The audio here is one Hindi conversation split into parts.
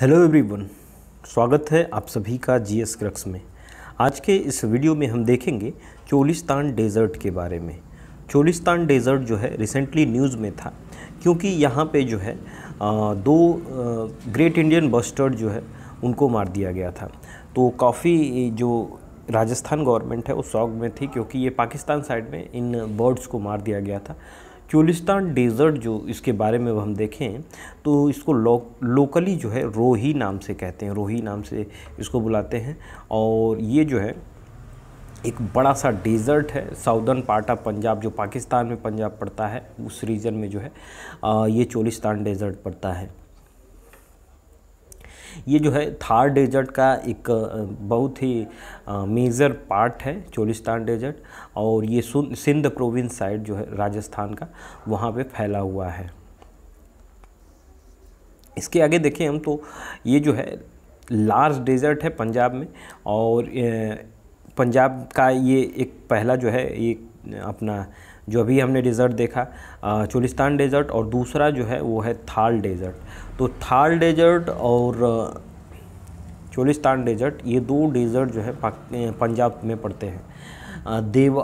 हेलो एवरीवन स्वागत है आप सभी का जीएस क्रक्स में आज के इस वीडियो में हम देखेंगे चोलिस्तान डेजर्ट के बारे में चोलिस्तान डेजर्ट जो है रिसेंटली न्यूज़ में था क्योंकि यहाँ पे जो है दो ग्रेट इंडियन बस्टर्ड जो है उनको मार दिया गया था तो काफ़ी जो राजस्थान गवर्नमेंट है वो शौक में थी क्योंकि ये पाकिस्तान साइड में इन बर्ड्स को मार दिया गया था चोलिस्तान डेज़र्ट जो इसके बारे में हम देखें तो इसको लो, लोकली जो है रोही नाम से कहते हैं रोही नाम से इसको बुलाते हैं और ये जो है एक बड़ा सा डेज़र्ट है साउदर्न पार्ट ऑफ पंजाब जो पाकिस्तान में पंजाब पड़ता है उस रीजन में जो है ये चोलिस्तान डेज़र्ट पड़ता है ये जो है थार डेजर्ट का एक बहुत ही मेजर पार्ट है चोलिस्तान डेजर्ट और ये सिंध प्रोविंस साइड जो है राजस्थान का वहाँ पे फैला हुआ है इसके आगे देखें हम तो ये जो है लार्ज डेजर्ट है पंजाब में और पंजाब का ये एक पहला जो है एक अपना जो अभी हमने डेज़र्ट देखा चोलिस्तान डेज़र्ट और दूसरा जो है वो है थाल डेज़र्ट तो थाल डेज़र्ट और चोलिस्तान डेज़र्ट ये दो डेज़र्ट जो है पंजाब में पड़ते हैं देव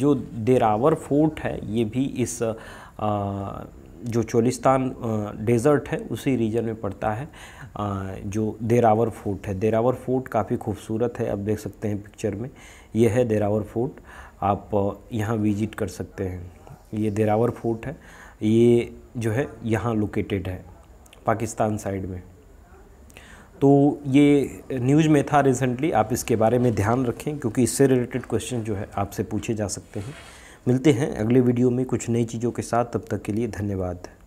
जो देरावर फोर्ट है ये भी इस जो चोलिस्तान डेज़र्ट है उसी रीजन में पड़ता है जो देरावर फोर्ट है देरावर फोर्ट काफ़ी खूबसूरत है आप देख सकते हैं पिक्चर में यह है देरावर फोर्ट आप यहाँ विजिट कर सकते हैं ये देरावर फोर्ट है ये जो है यहाँ लोकेटेड है पाकिस्तान साइड में तो ये न्यूज़ में था रिसेंटली आप इसके बारे में ध्यान रखें क्योंकि इससे रिलेटेड क्वेश्चन जो है आपसे पूछे जा सकते हैं मिलते हैं अगले वीडियो में कुछ नई चीज़ों के साथ तब तक के लिए धन्यवाद